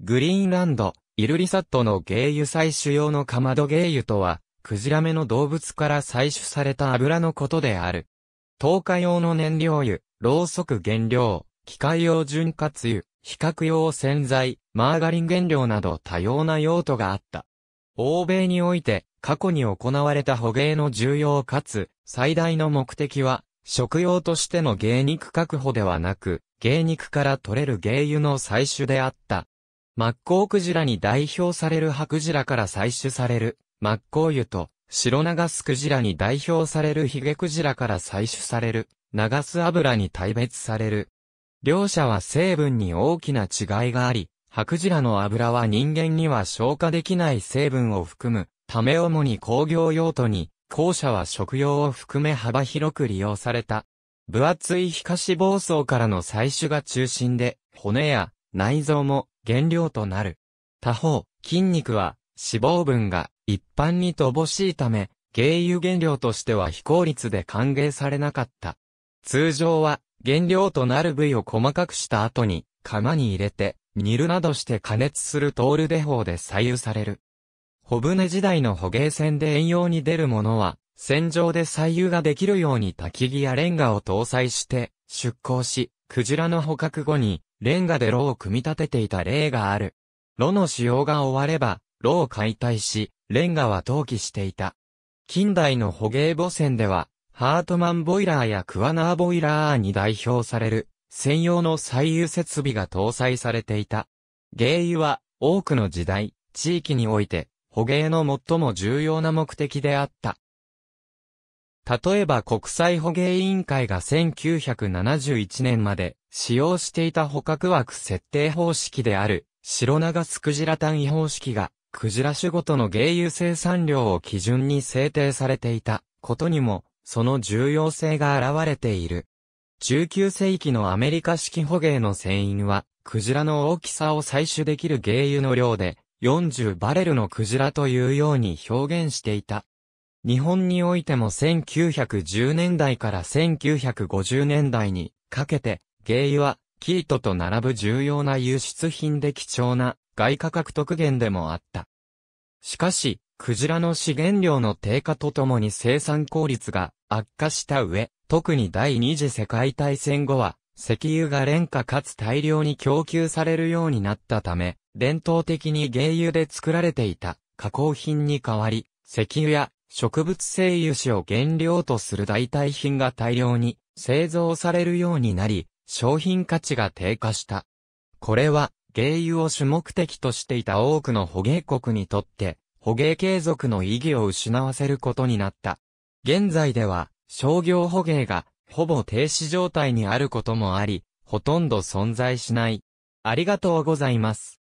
グリーンランド、イルリサットの鯨油採取用のかまど鯨油とは、クジラ目の動物から採取された油のことである。投下用の燃料油、ろうそく原料、機械用潤滑油、比較用洗剤、マーガリン原料など多様な用途があった。欧米において、過去に行われた捕鯨の重要かつ、最大の目的は、食用としての芸肉確保ではなく、芸肉から取れる芸油の採取であった。マッコウクジラに代表されるハクジラから採取される、マッコウ油と、白ガスクジラに代表されるヒゲクジラから採取される、流ス油に大別される。両者は成分に大きな違いがあり、ハクジラの油は人間には消化できない成分を含む、ため主に工業用途に、後者は食用を含め幅広く利用された。分厚い皮下脂肪層からの採取が中心で、骨や内臓も原料となる。他方、筋肉は脂肪分が一般に乏しいため、原油原料としては非効率で歓迎されなかった。通常は原料となる部位を細かくした後に釜に入れて煮るなどして加熱するトールデ法で左右される。小舟時代の捕鯨船で遠洋に出るものは船上で採油ができるように焚き木やレンガを搭載して出港し、クジラの捕獲後にレンガで炉を組み立てていた例がある。炉の使用が終われば、炉を解体し、レンガは投棄していた。近代の捕鯨母船では、ハートマンボイラーやクワナーボイラーに代表される、専用の採油設備が搭載されていた。鯨油は、多くの時代、地域において、捕鯨の最も重要な目的であった。例えば国際捕鯨委員会が1971年まで使用していた捕獲枠設定方式である白長スクジラ単位方式がクジラ種ごとの鯨油生産量を基準に制定されていたことにもその重要性が現れている。19世紀のアメリカ式捕鯨の船員はクジラの大きさを採取できる鯨油の量で40バレルのクジラというように表現していた。日本においても1910年代から1950年代にかけて、ゲイは、生糸と並ぶ重要な輸出品で貴重な外貨獲得源でもあった。しかし、クジラの資源量の低下とともに生産効率が悪化した上、特に第二次世界大戦後は、石油が廉価かつ大量に供給されるようになったため、伝統的に原油で作られていた加工品に代わり、石油や植物性油脂を原料とする代替品が大量に製造されるようになり、商品価値が低下した。これは、原油を主目的としていた多くの捕鯨国にとって、捕鯨継続の意義を失わせることになった。現在では、商業捕鯨が、ほぼ停止状態にあることもあり、ほとんど存在しない。ありがとうございます。